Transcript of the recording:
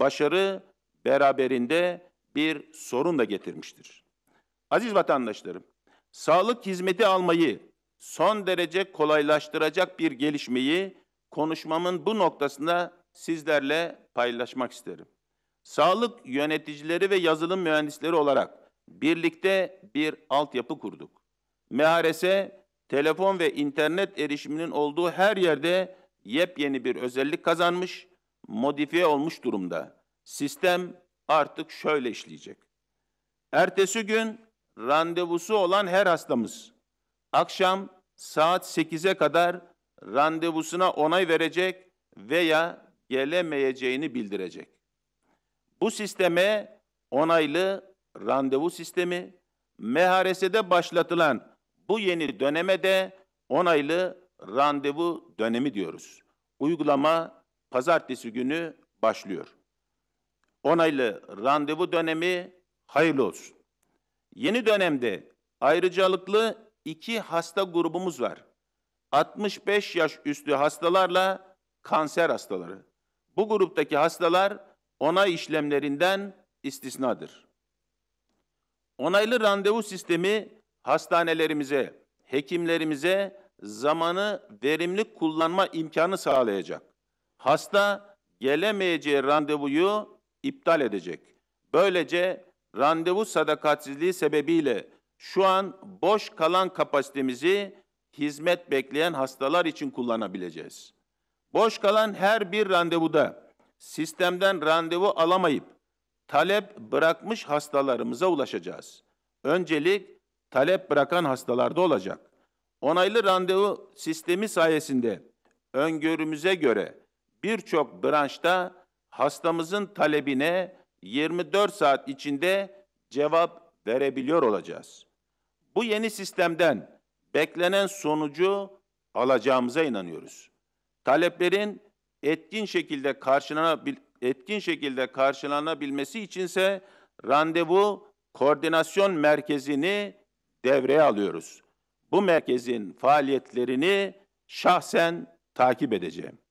başarı beraberinde bir sorun da getirmiştir. Aziz vatandaşlarım, sağlık hizmeti almayı son derece kolaylaştıracak bir gelişmeyi konuşmamın bu noktasında sizlerle paylaşmak isterim. Sağlık yöneticileri ve yazılım mühendisleri olarak birlikte bir altyapı kurduk. MHRS'e telefon ve internet erişiminin olduğu her yerde yepyeni bir özellik kazanmış, modifiye olmuş durumda. Sistem artık şöyle işleyecek. Ertesi gün randevusu olan her hastamız akşam saat 8'e kadar randevusuna onay verecek veya gelemeyeceğini bildirecek. Bu sisteme onaylı randevu sistemi MHRS'de başlatılan bu yeni döneme de onaylı randevu dönemi diyoruz. Uygulama pazartesi günü başlıyor. Onaylı randevu dönemi hayırlı olsun. Yeni dönemde ayrıcalıklı iki hasta grubumuz var. 65 yaş üstü hastalarla kanser hastaları. Bu gruptaki hastalar onay işlemlerinden istisnadır. Onaylı randevu sistemi hastanelerimize, hekimlerimize zamanı verimli kullanma imkanı sağlayacak. Hasta gelemeyeceği randevuyu iptal edecek. Böylece randevu sadakatsizliği sebebiyle şu an boş kalan kapasitemizi hizmet bekleyen hastalar için kullanabileceğiz. Boş kalan her bir randevuda sistemden randevu alamayıp talep bırakmış hastalarımıza ulaşacağız. Öncelik talep bırakan hastalarda olacak. Onaylı randevu sistemi sayesinde öngörümüze göre birçok branşta hastamızın talebine 24 saat içinde cevap verebiliyor olacağız. Bu yeni sistemden beklenen sonucu alacağımıza inanıyoruz. Taleplerin etkin şekilde karşılanabil etkin şekilde karşılanabilmesi içinse randevu koordinasyon merkezini devreye alıyoruz. Bu merkezin faaliyetlerini şahsen takip edeceğim.